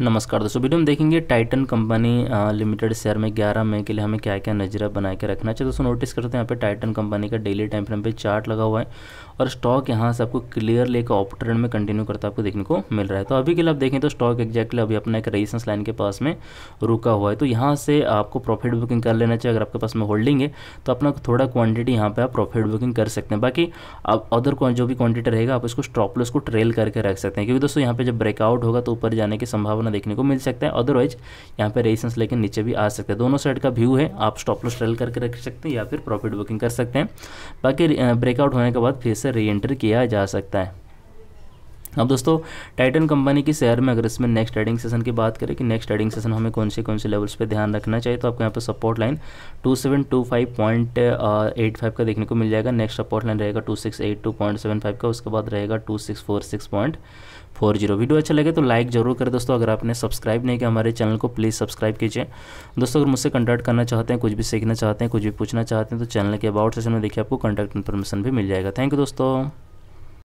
नमस्कार दोस्तों वीडियो में देखेंगे टाइटन कंपनी लिमिटेड शेयर में ग्यारह मई के लिए हमें क्या क्या नजरा बना के रखना चाहिए दोस्तों नोटिस करते हैं यहाँ पे टाइटन कंपनी का डेली टाइम फ्रेम पे चार्ट लगा हुआ है और स्टॉक यहाँ से आपको क्लियरली एक ट्रेंड में कंटिन्यू करता आपको देखने को मिल रहा है तो अभी के लिए आप देखें तो स्टॉक एक्जैक्टली अभी अपना एक रेजिस्टेंस लाइन के पास में रुका हुआ है तो यहाँ से आपको प्रॉफिट बुकिंग कर लेना चाहिए अगर आपके पास में होल्डिंग है तो अपना थोड़ा क्वांटिटी यहाँ पर आप प्रॉफिट बुकिंग कर सकते हैं बाकी आप अदर जो भी क्वांटिटी रहेगा आप इसको स्टॉपलेस को ट्रेल करके रख सकते हैं क्योंकि दोस्तों यहाँ पर जब ब्रेकआउट होगा तो ऊपर जाने की संभावना देखने को मिल सकता है अदरवाइज यहाँ पर रेजिस्टेंस लेकर नीचे भी आ सकते हैं दोनों साइड का व्यू है आप स्टॉपलेस ट्रेल करके रख सकते हैं या फिर प्रॉफिट बुकिंग कर सकते हैं बाकी ब्रेकआउट होने के बाद फिर से रीएंटर किया जा सकता है अब दोस्तों टाइटन कंपनी की शेयर में अगर इसमें नेक्स्ट ट्रेडिंग सेशन की बात करें कि नेक्स्ट ट्रेडिंग सेशन हमें कौन से कौन से लेवल्स पे ध्यान रखना चाहिए तो आपको यहाँ पर सपोर्ट लाइन 2725.85 का देखने को मिल जाएगा नेक्स्ट सपोर्ट लाइन रहेगा 2682.75 का उसके बाद रहेगा फोर जीरो वीडियो अच्छा लगे तो लाइक जरूर करें दोस्तों अगर आपने सब्सक्राइब नहीं किया हमारे चैनल को प्लीज़ सब्सक्राइब कीजिए दोस्तों अगर मुझसे कॉन्टैक्ट करना चाहते हैं कुछ भी सीखना चाहते हैं कुछ भी पूछना चाहते हैं तो चैनल के अबाउट सेशन में देखिए आपको कॉन्टैक्ट इन्फॉर्मेशन भी मिल जाएगा थैंक यू दोस्तों